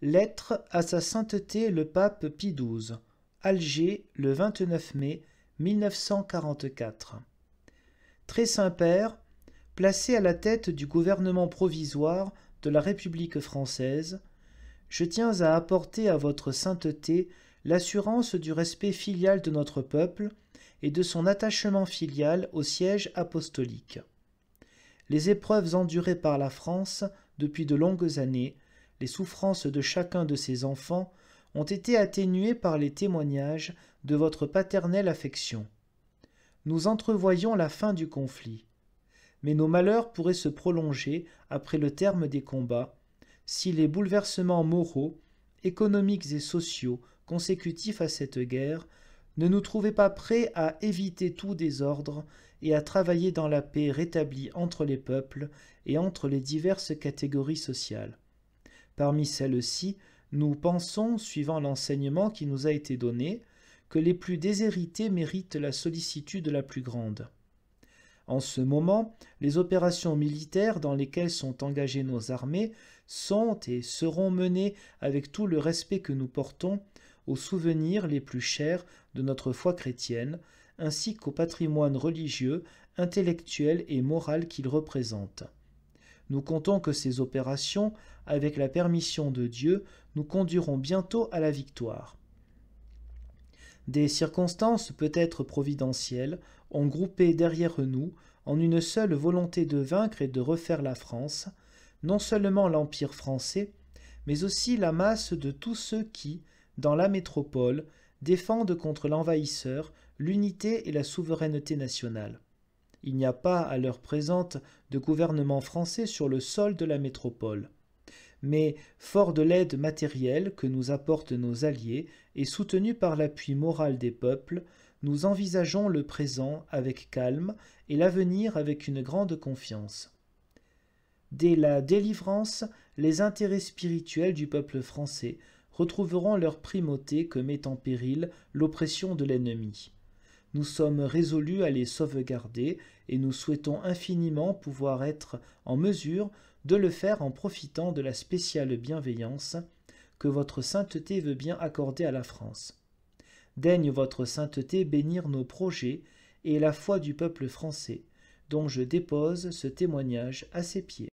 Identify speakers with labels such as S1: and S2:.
S1: Lettre à sa sainteté le pape Pie XII, Alger, le 29 mai 1944. Très Saint-Père, placé à la tête du gouvernement provisoire de la République française, je tiens à apporter à votre sainteté l'assurance du respect filial de notre peuple et de son attachement filial au siège apostolique. Les épreuves endurées par la France depuis de longues années les souffrances de chacun de ses enfants ont été atténuées par les témoignages de votre paternelle affection. Nous entrevoyons la fin du conflit. Mais nos malheurs pourraient se prolonger après le terme des combats si les bouleversements moraux, économiques et sociaux consécutifs à cette guerre ne nous trouvaient pas prêts à éviter tout désordre et à travailler dans la paix rétablie entre les peuples et entre les diverses catégories sociales. Parmi celles-ci, nous pensons, suivant l'enseignement qui nous a été donné, que les plus déshérités méritent la sollicitude la plus grande. En ce moment, les opérations militaires dans lesquelles sont engagées nos armées sont et seront menées avec tout le respect que nous portons aux souvenirs les plus chers de notre foi chrétienne, ainsi qu'au patrimoine religieux, intellectuel et moral qu'ils représentent. Nous comptons que ces opérations, avec la permission de Dieu, nous conduiront bientôt à la victoire. Des circonstances peut-être providentielles ont groupé derrière nous, en une seule volonté de vaincre et de refaire la France, non seulement l'Empire français, mais aussi la masse de tous ceux qui, dans la métropole, défendent contre l'envahisseur l'unité et la souveraineté nationale. Il n'y a pas, à l'heure présente, de gouvernement français sur le sol de la métropole. Mais, fort de l'aide matérielle que nous apportent nos alliés et soutenu par l'appui moral des peuples, nous envisageons le présent avec calme et l'avenir avec une grande confiance. Dès la délivrance, les intérêts spirituels du peuple français retrouveront leur primauté que met en péril l'oppression de l'ennemi. Nous sommes résolus à les sauvegarder et nous souhaitons infiniment pouvoir être en mesure de le faire en profitant de la spéciale bienveillance que votre sainteté veut bien accorder à la France. Daigne votre sainteté bénir nos projets et la foi du peuple français, dont je dépose ce témoignage à ses pieds.